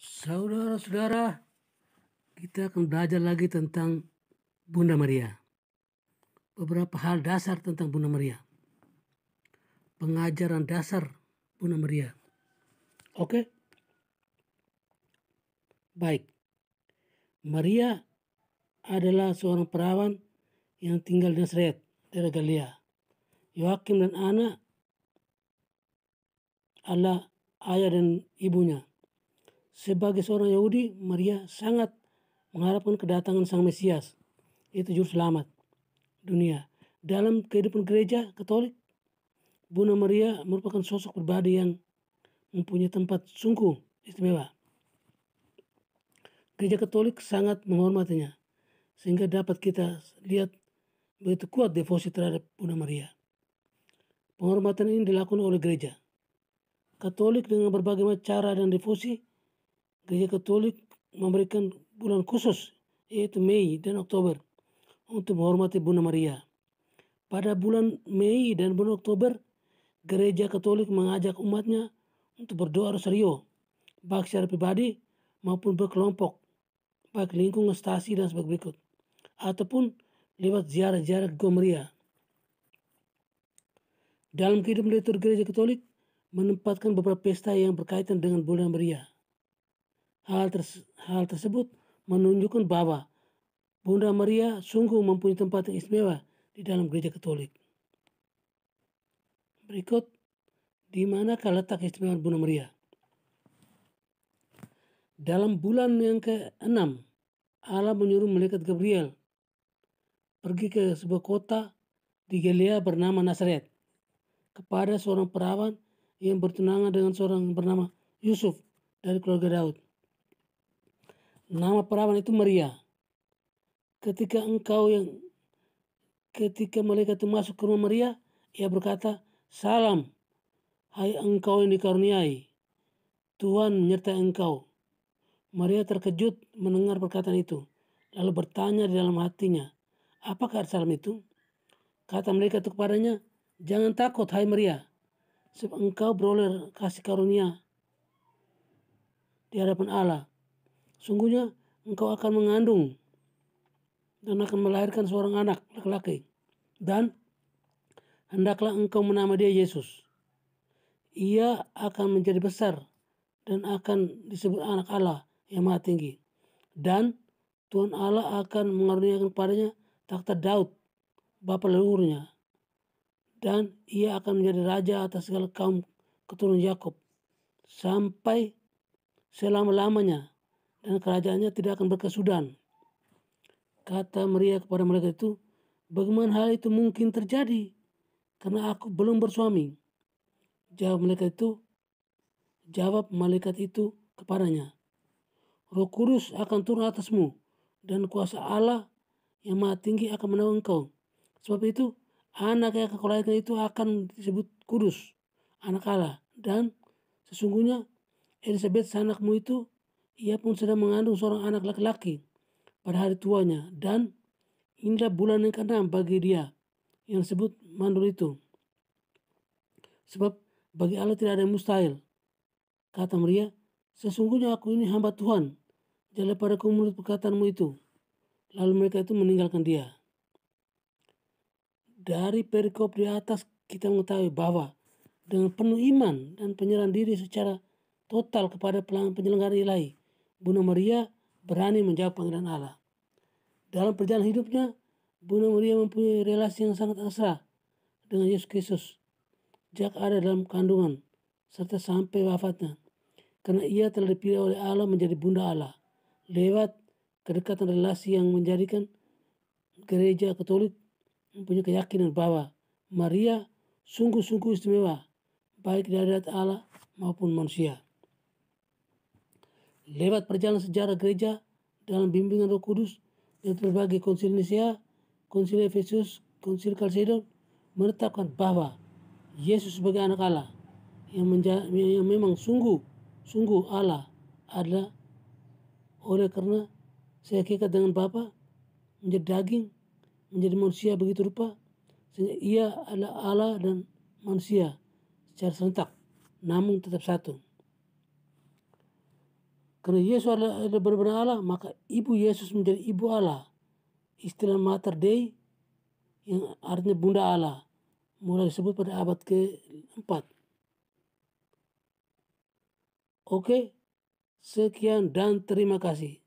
Saudara-saudara, kita akan belajar lagi tentang Bunda Maria. Beberapa hal dasar tentang Bunda Maria. Pengajaran dasar Bunda Maria. Oke? Baik. Maria adalah seorang perawan yang tinggal di Nasret, di Galilea. Yoakim dan anak Allah ayah dan ibunya. Sebagai seorang Yahudi, Maria sangat mengharapkan kedatangan Sang Mesias, yaitu Juru Selamat dunia. Dalam kehidupan gereja Katolik, Bunda Maria merupakan sosok pribadi yang mempunyai tempat sungguh istimewa. Gereja Katolik sangat menghormatinya, sehingga dapat kita lihat begitu kuat devosi terhadap Bunda Maria. Penghormatan ini dilakukan oleh gereja. Katolik dengan berbagai macam cara dan devosi Gereja Katolik memberikan bulan khusus yaitu Mei dan Oktober untuk menghormati Bunda Maria. Pada bulan Mei dan bulan Oktober, Gereja Katolik mengajak umatnya untuk berdoa rosario, baik secara pribadi maupun berkelompok, baik lingkungan stasi dan sebagai berikut, ataupun lewat ziarah-ziarah Gomeria. Dalam kehidupan litur Gereja Katolik, menempatkan beberapa pesta yang berkaitan dengan bulan Maria. Hal, terse hal tersebut menunjukkan bahwa Bunda Maria sungguh mempunyai tempat yang istimewa di dalam gereja Katolik. Berikut, di manakah letak keistimewaan Bunda Maria? Dalam bulan yang ke-6, Allah menyuruh malaikat Gabriel pergi ke sebuah kota di Galilea bernama Nazaret kepada seorang perawan yang bertunangan dengan seorang bernama Yusuf dari keluarga Daud. Nama perawan itu Maria. Ketika engkau yang ketika malaikat itu masuk ke rumah Maria, ia berkata, "Salam, hai engkau yang dikaruniai, Tuhan menyertai engkau." Maria terkejut mendengar perkataan itu, lalu bertanya di dalam hatinya, "Apakah salam itu?" Kata mereka itu kepadanya, "Jangan takut, hai Maria, sebab engkau beroleh kasih karunia di hadapan Allah." sungguhnya engkau akan mengandung dan akan melahirkan seorang anak laki-laki dan hendaklah engkau menama dia Yesus. Ia akan menjadi besar dan akan disebut anak Allah yang maha tinggi. Dan Tuhan Allah akan mengaruniakan padanya takhta Daud, bapa leluhurnya. Dan ia akan menjadi raja atas segala kaum keturunan Yakub sampai selama-lamanya dan kerajaannya tidak akan berkesudahan. Kata Maria kepada mereka itu, bagaimana hal itu mungkin terjadi? Karena aku belum bersuami. Jawab mereka itu, jawab malaikat itu kepadanya. Roh Kudus akan turun atasmu, dan kuasa Allah yang maha tinggi akan menaungi engkau. Sebab itu, anak yang kau itu akan disebut kudus, anak Allah. Dan sesungguhnya Elizabeth anakmu itu ia pun sedang mengandung seorang anak laki-laki pada hari tuanya dan hingga bulan yang keenam bagi dia yang disebut mandul itu. Sebab bagi Allah tidak ada yang mustahil. Kata Maria, sesungguhnya aku ini hamba Tuhan, jalan padaku menurut perkataanmu itu. Lalu mereka itu meninggalkan dia. Dari perikop di atas kita mengetahui bahwa dengan penuh iman dan penyerahan diri secara total kepada penyelenggara ilahi, Bunda Maria berani menjawab panggilan Allah. Dalam perjalanan hidupnya, Bunda Maria mempunyai relasi yang sangat mesra dengan Yesus Kristus. Sejak ada dalam kandungan, serta sampai wafatnya. Karena ia telah dipilih oleh Allah menjadi Bunda Allah. Lewat kedekatan relasi yang menjadikan gereja katolik mempunyai keyakinan bahwa Maria sungguh-sungguh istimewa, baik dari Allah maupun manusia lewat perjalanan sejarah gereja dalam bimbingan Roh Kudus dan berbagai konsil Nisia, konsil Efesus, konsil Kalsedon menetapkan bahwa Yesus sebagai anak Allah yang, yang memang sungguh sungguh Allah adalah oleh karena saya kira dengan Bapa menjadi daging menjadi manusia begitu rupa sehingga ia adalah Allah dan manusia secara serentak namun tetap satu. Karena Yesus adalah, benar-benar Allah, maka ibu Yesus menjadi ibu Allah. Istilah Mater Dei yang artinya Bunda Allah. Mulai disebut pada abad ke-4. Oke, sekian dan terima kasih.